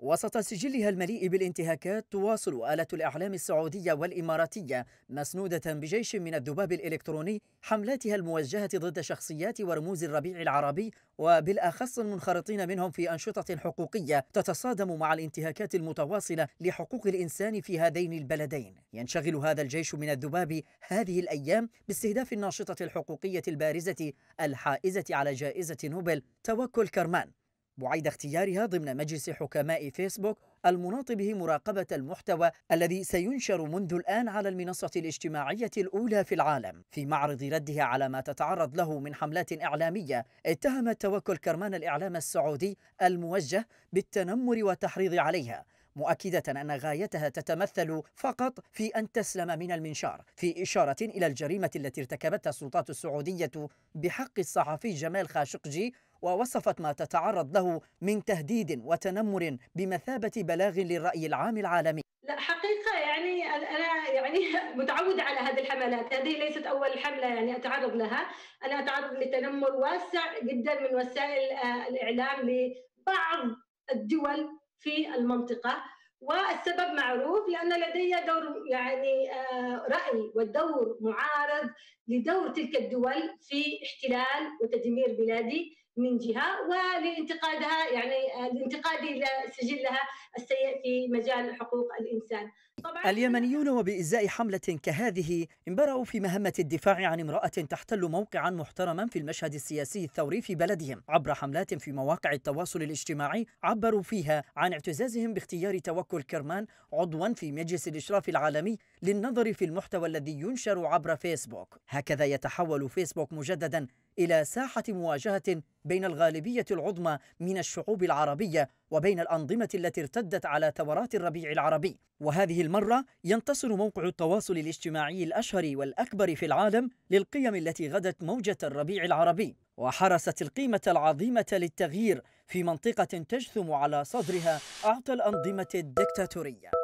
وسط سجلها المليء بالانتهاكات تواصل آلة الإعلام السعودية والإماراتية مسنودة بجيش من الذباب الإلكتروني حملاتها الموجهة ضد شخصيات ورموز الربيع العربي وبالأخص المنخرطين منهم في أنشطة حقوقية تتصادم مع الانتهاكات المتواصلة لحقوق الإنسان في هذين البلدين ينشغل هذا الجيش من الذباب هذه الأيام باستهداف الناشطة الحقوقية البارزة الحائزة على جائزة نوبل توكل كرمان بعيد اختيارها ضمن مجلس حكماء فيسبوك المناط به مراقبة المحتوى الذي سينشر منذ الآن على المنصة الاجتماعية الأولى في العالم في معرض ردها على ما تتعرض له من حملات إعلامية اتهمت توكل كرمان الإعلام السعودي الموجه بالتنمر والتحريض عليها مؤكدة أن غايتها تتمثل فقط في أن تسلم من المنشار في إشارة إلى الجريمة التي ارتكبتها السلطات السعودية بحق الصحفي جمال خاشقجي ووصفت ما تتعرض له من تهديد وتنمر بمثابة بلاغ للرأي العام العالمي لا حقيقة يعني أنا يعني متعودة على هذه الحملات هذه ليست أول حملة يعني أتعرض لها أنا أتعرض لتنمر واسع جدا من وسائل آه، الإعلام لبعض الدول في المنطقة والسبب معروف لأن لدي دور يعني آه، رأي ودور معارض لدور تلك الدول في احتلال وتدمير بلادي من جهه ولانتقادها يعني الانتقاد الى سجلها السيء في مجال حقوق الانسان. طبعا اليمنيون وبازاء حمله كهذه انبرأوا في مهمه الدفاع عن امراه تحتل موقعا محترما في المشهد السياسي الثوري في بلدهم عبر حملات في مواقع التواصل الاجتماعي عبروا فيها عن اعتزازهم باختيار توكل كرمان عضوا في مجلس الاشراف العالمي للنظر في المحتوى الذي ينشر عبر فيسبوك. هكذا يتحول فيسبوك مجددا إلى ساحة مواجهة بين الغالبية العظمى من الشعوب العربية وبين الأنظمة التي ارتدت على ثورات الربيع العربي وهذه المرة ينتصر موقع التواصل الاجتماعي الأشهر والأكبر في العالم للقيم التي غدت موجة الربيع العربي وحرست القيمة العظيمة للتغيير في منطقة تجثم على صدرها أعطى الأنظمة الدكتاتورية